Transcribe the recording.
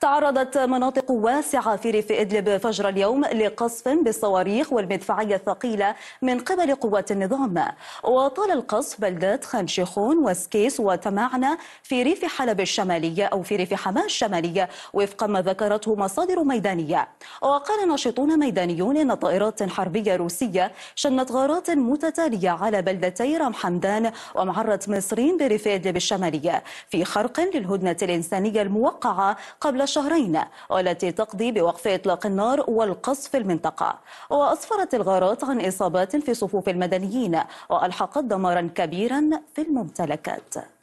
تعرضت مناطق واسعة في ريف إدلب فجر اليوم لقصف بالصواريخ والمدفعية الثقيلة من قبل قوات النظام وطال القصف بلدات خنشخون وسكيس وتماعنا في ريف حلب الشمالية أو في ريف حماة الشمالية وفق ما ذكرته مصادر ميدانية وقال ناشطون ميدانيون أن طائرات حربية روسية شنت غارات متتالية على بلدتي رام حمدان ومعرة مصرين بريف إدلب الشمالية في خرق للهدنة الإنسانية الموقعة قبل شهرين والتي تقضي بوقف إطلاق النار والقصف في المنطقة وأسفرت الغارات عن إصابات في صفوف المدنيين وألحقت دمارا كبيرا في الممتلكات